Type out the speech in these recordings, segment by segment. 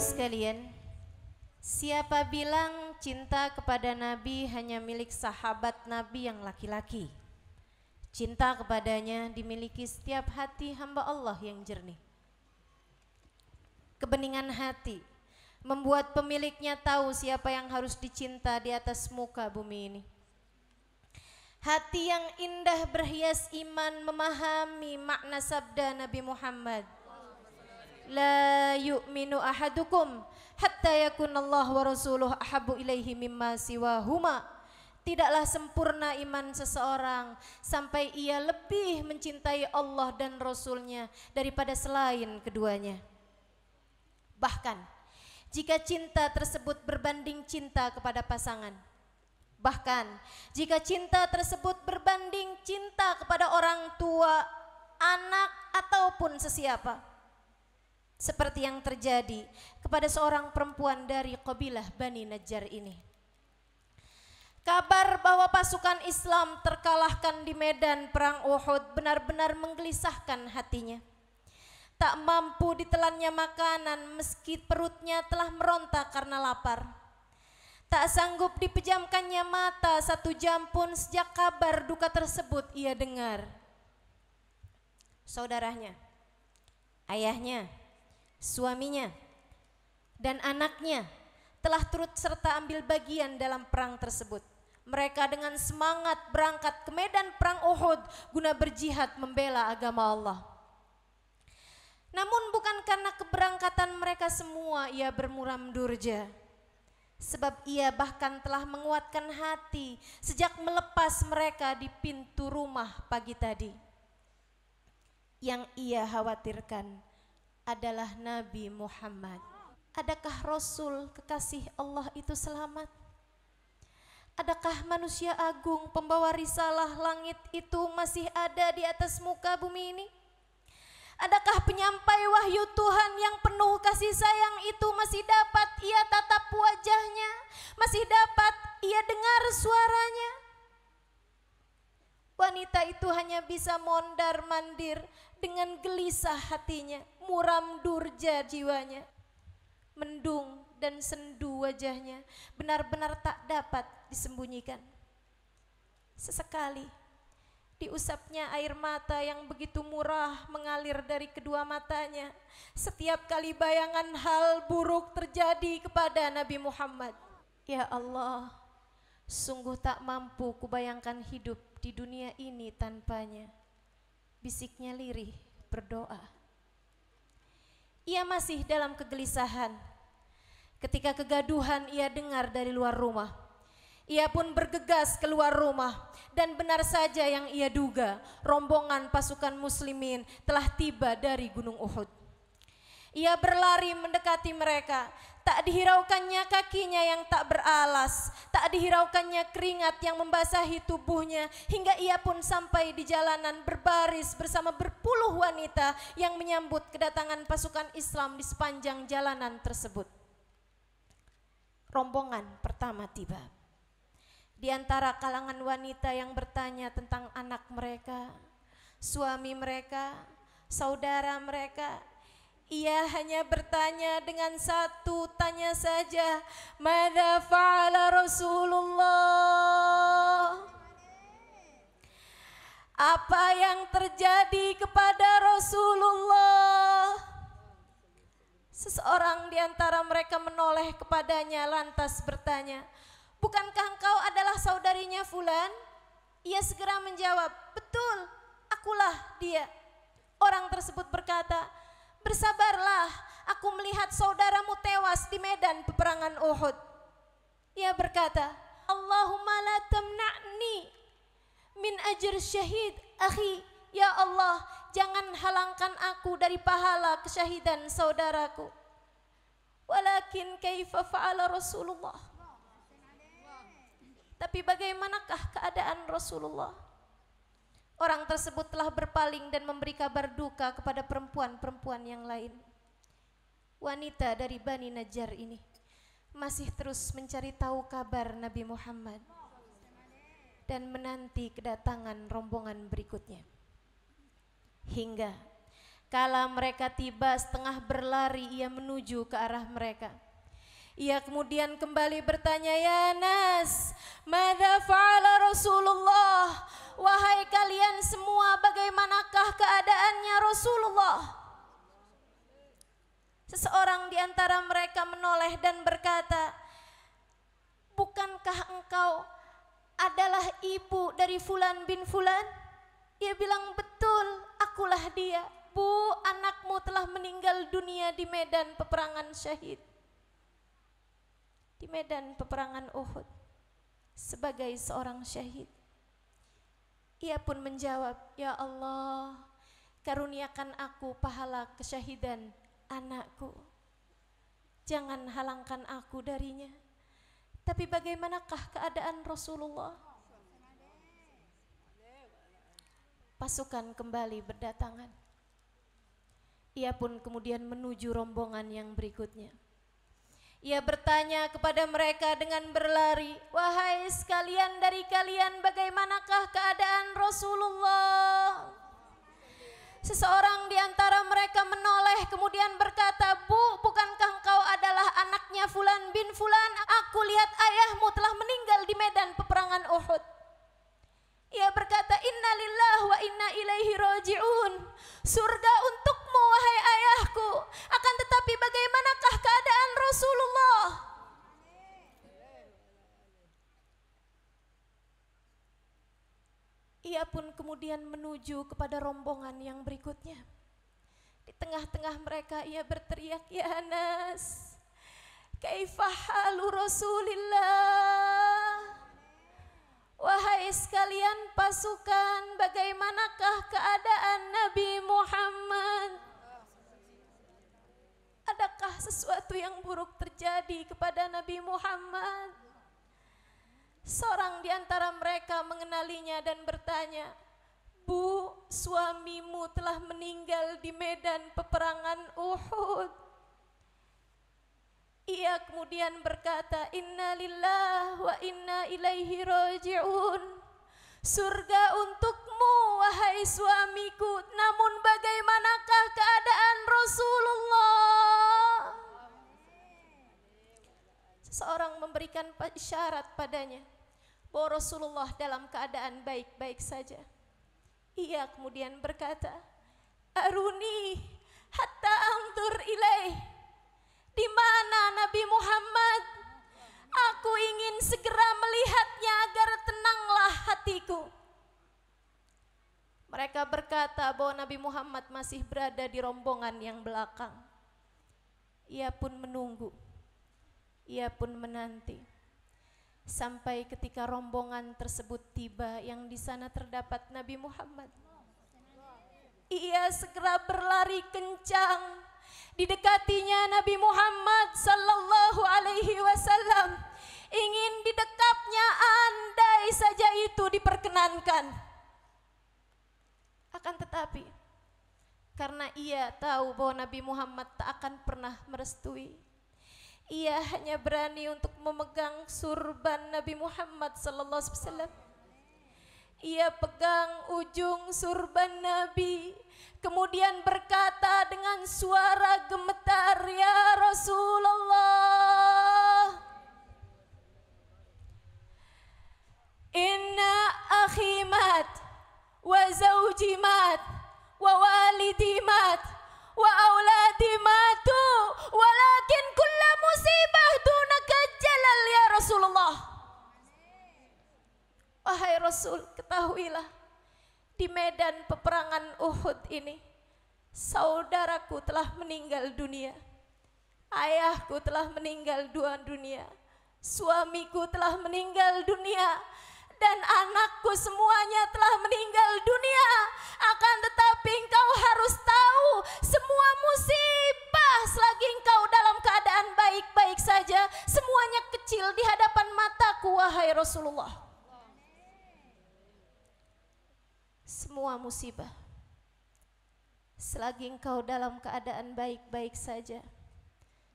sekalian, siapa bilang cinta kepada Nabi hanya milik sahabat Nabi yang laki-laki? Cinta kepadanya dimiliki setiap hati hamba Allah yang jernih. Kebeningan hati membuat pemiliknya tahu siapa yang harus dicinta di atas muka bumi ini. Hati yang indah berhias iman memahami makna sabda Nabi Muhammad la yu'minu ahadukum hatta Allah wa rasuluh ahabu ilaihi mimma siwahuma Tidaklah sempurna iman seseorang sampai ia lebih mencintai Allah dan Rasulnya daripada selain keduanya. Bahkan jika cinta tersebut berbanding cinta kepada pasangan. Bahkan jika cinta tersebut berbanding cinta kepada orang tua, anak ataupun sesiapa seperti yang terjadi kepada seorang perempuan dari kabilah Bani Najjar ini. Kabar bahwa pasukan Islam terkalahkan di medan perang Uhud benar-benar menggelisahkan hatinya. Tak mampu ditelannya makanan meski perutnya telah meronta karena lapar. Tak sanggup dipejamkannya mata satu jam pun sejak kabar duka tersebut ia dengar. Saudaranya, ayahnya, suaminya, dan anaknya telah turut serta ambil bagian dalam perang tersebut. Mereka dengan semangat berangkat ke medan perang Uhud guna berjihad membela agama Allah. Namun bukan karena keberangkatan mereka semua ia bermuram durja. Sebab ia bahkan telah menguatkan hati sejak melepas mereka di pintu rumah pagi tadi. Yang ia khawatirkan adalah Nabi Muhammad. Adakah Rasul kekasih Allah itu selamat? Adakah manusia agung pembawa risalah langit itu masih ada di atas muka bumi ini? Adakah penyampai wahyu Tuhan yang penuh kasih sayang itu masih dapat ia tatap wajahnya? Masih dapat ia dengar suaranya? Wanita itu hanya bisa mondar mandir dengan gelisah hatinya, muram durja jiwanya, mendung dan sendu wajahnya, benar-benar tak dapat disembunyikan. Sesekali diusapnya air mata yang begitu murah mengalir dari kedua matanya. Setiap kali bayangan hal buruk terjadi kepada Nabi Muhammad. Ya Allah, sungguh tak mampu kubayangkan hidup di dunia ini tanpanya bisiknya lirih berdoa. Ia masih dalam kegelisahan. Ketika kegaduhan ia dengar dari luar rumah. Ia pun bergegas keluar rumah dan benar saja yang ia duga, rombongan pasukan muslimin telah tiba dari Gunung Uhud. Ia berlari mendekati mereka. Tak dihiraukannya kakinya yang tak beralas, tak dihiraukannya keringat yang membasahi tubuhnya, hingga ia pun sampai di jalanan berbaris bersama berpuluh wanita yang menyambut kedatangan pasukan Islam di sepanjang jalanan tersebut. Rombongan pertama tiba. Di antara kalangan wanita yang bertanya tentang anak mereka, suami mereka, saudara mereka, ia hanya bertanya dengan satu tanya saja, "Mada fa'ala Rasulullah?" Apa yang terjadi kepada Rasulullah? Seseorang di antara mereka menoleh kepadanya lantas bertanya, "Bukankah engkau adalah saudarinya Fulan?" Ia segera menjawab, "Betul, akulah dia." Orang tersebut berkata, Bersabarlah, aku melihat saudaramu tewas di medan peperangan Uhud. Ia berkata, Allahumma la tamna'ni min ajr syahid akhi. Ya Allah, jangan halangkan aku dari pahala kesyahidan saudaraku. Walakin kaifa fa'ala Rasulullah. Tapi bagaimanakah keadaan Rasulullah? Orang tersebut telah berpaling dan memberi kabar duka kepada perempuan-perempuan yang lain. Wanita dari Bani Najjar ini masih terus mencari tahu kabar Nabi Muhammad dan menanti kedatangan rombongan berikutnya. Hingga kala mereka tiba setengah berlari ia menuju ke arah mereka. Ia kemudian kembali bertanya, Ya Nas, Mada fa'ala Rasulullah? Wahai kalian semua, bagaimanakah keadaannya Rasulullah? Seseorang di antara mereka menoleh dan berkata, Bukankah engkau adalah ibu dari Fulan bin Fulan? Ia bilang, betul, akulah dia. Bu, anakmu telah meninggal dunia di medan peperangan syahid di medan peperangan Uhud sebagai seorang syahid. Ia pun menjawab, "Ya Allah, karuniakan aku pahala kesyahidan anakku. Jangan halangkan aku darinya." Tapi bagaimanakah keadaan Rasulullah? Pasukan kembali berdatangan. Ia pun kemudian menuju rombongan yang berikutnya. Ia bertanya kepada mereka dengan berlari, "Wahai sekalian dari kalian, bagaimanakah keadaan Rasulullah?" Seseorang di antara mereka menoleh kemudian berkata, "Bu, bukankah engkau adalah anaknya Fulan bin Fulan? Aku lihat ayahmu telah meninggal di medan peperangan Uhud." Ia berkata, "Innalillah wa inna ilaihi rojiun." Surga untukmu wahai Rasulullah. Ia pun kemudian menuju kepada rombongan yang berikutnya. Di tengah-tengah mereka ia berteriak, "Ya Anas, kaifahalu Rasulillah?" Wahai sekalian pasukan, bagaimanakah keadaan Nabi Muhammad? adakah sesuatu yang buruk terjadi kepada Nabi Muhammad? Seorang di antara mereka mengenalinya dan bertanya, Bu, suamimu telah meninggal di medan peperangan Uhud. Ia kemudian berkata, Innalillah wa inna ilaihi roji'un. Surga untuk istrimu wahai suamiku namun bagaimanakah keadaan Rasulullah seorang memberikan syarat padanya bahwa Rasulullah dalam keadaan baik-baik saja ia kemudian berkata aruni hatta antur ilaih di mana Nabi Muhammad aku ingin segera melihatnya agar tenanglah hatiku mereka berkata bahwa Nabi Muhammad masih berada di rombongan yang belakang. Ia pun menunggu. Ia pun menanti. Sampai ketika rombongan tersebut tiba yang di sana terdapat Nabi Muhammad. Ia segera berlari kencang. Didekatinya Nabi Muhammad sallallahu alaihi wasallam. Ingin didekapnya andai saja itu diperkenankan. Akan tetapi, karena ia tahu bahwa Nabi Muhammad tak akan pernah merestui. Ia hanya berani untuk memegang surban Nabi Muhammad sallallahu alaihi wasallam. Ia pegang ujung surban Nabi, kemudian berkata dengan suara gemetar, "Ya Rasulullah, وزوجي مات ووالدي مات وأولادي ماتوا ولكن كل مصيبة دونك يا ya Rasulullah Wahai Rasul ketahuilah di medan peperangan Uhud ini saudaraku telah meninggal dunia ayahku telah meninggal dua dunia suamiku telah meninggal dunia dan anakku semuanya telah meninggal dunia. Akan tetapi engkau harus tahu semua musibah selagi engkau dalam keadaan baik-baik saja, semuanya kecil di hadapan mataku wahai Rasulullah. Semua musibah selagi engkau dalam keadaan baik-baik saja,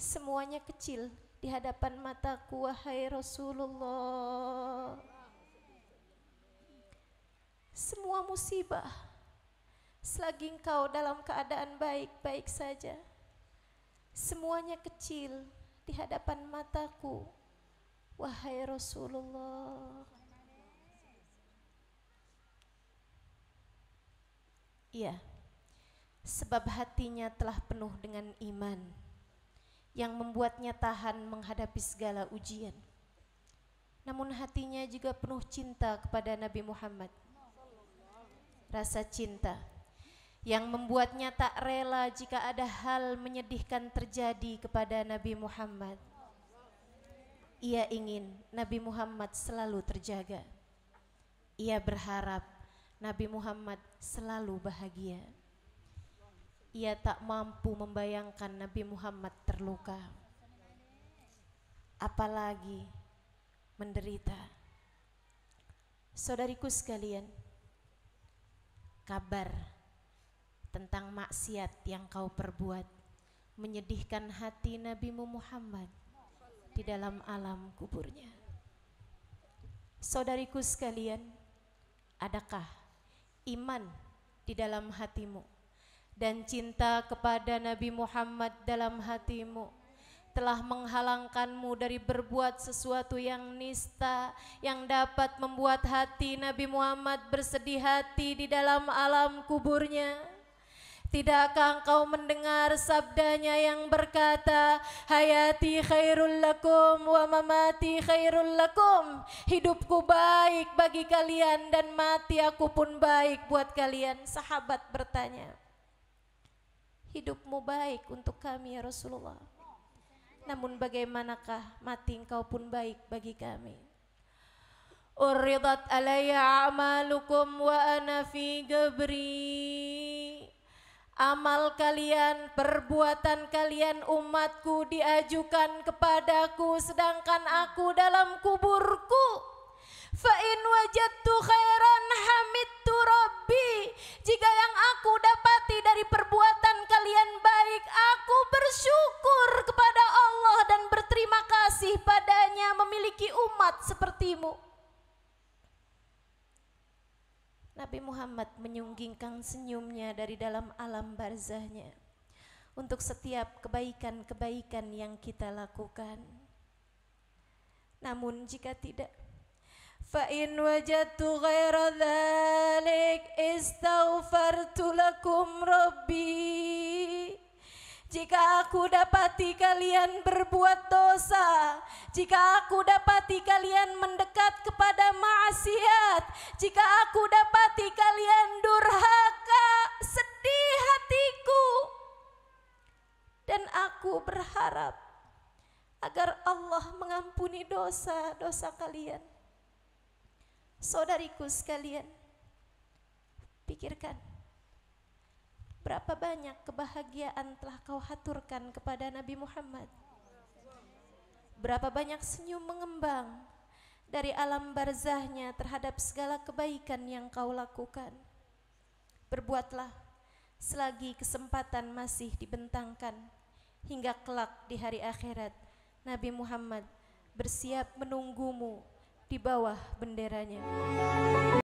semuanya kecil di hadapan mataku wahai Rasulullah semua musibah. Selagi engkau dalam keadaan baik-baik saja, semuanya kecil di hadapan mataku. Wahai Rasulullah. Iya. Sebab hatinya telah penuh dengan iman yang membuatnya tahan menghadapi segala ujian. Namun hatinya juga penuh cinta kepada Nabi Muhammad rasa cinta yang membuatnya tak rela jika ada hal menyedihkan terjadi kepada Nabi Muhammad. Ia ingin Nabi Muhammad selalu terjaga. Ia berharap Nabi Muhammad selalu bahagia. Ia tak mampu membayangkan Nabi Muhammad terluka. Apalagi menderita. Saudariku sekalian, kabar tentang maksiat yang kau perbuat menyedihkan hati Nabi Muhammad di dalam alam kuburnya. Saudariku sekalian, adakah iman di dalam hatimu dan cinta kepada Nabi Muhammad dalam hatimu? telah menghalangkanmu dari berbuat sesuatu yang nista yang dapat membuat hati Nabi Muhammad bersedih hati di dalam alam kuburnya. Tidakkah engkau mendengar sabdanya yang berkata, Hayati khairul lakum wa mamati khairul lakum. Hidupku baik bagi kalian dan mati aku pun baik buat kalian. Sahabat bertanya, hidupmu baik untuk kami ya Rasulullah namun bagaimanakah mati engkau pun baik bagi kami. Uridat alaya amalukum wa ana fi gabri. Amal kalian, perbuatan kalian umatku diajukan kepadaku sedangkan aku dalam kuburku. Fa in wajadtu khairan hamidtu rabbi. Jika yang aku dapati dari perbuatan kalian baik, aku bersyukur kepada Allah. kuat sepertimu. Nabi Muhammad menyunggingkan senyumnya dari dalam alam barzahnya untuk setiap kebaikan-kebaikan yang kita lakukan. Namun jika tidak, fa'in wajatu ghaira dhalik istaghfartu lakum rabbi. Jika aku dapati kalian berbuat dosa, jika aku dapati kalian mendekat kepada maksiat, jika aku dapati kalian durhaka, sedih hatiku. Dan aku berharap agar Allah mengampuni dosa-dosa kalian. Saudariku sekalian, pikirkan Berapa banyak kebahagiaan telah kau haturkan kepada Nabi Muhammad? Berapa banyak senyum mengembang dari alam barzahnya terhadap segala kebaikan yang kau lakukan? Berbuatlah selagi kesempatan masih dibentangkan hingga kelak di hari akhirat Nabi Muhammad bersiap menunggumu di bawah benderanya.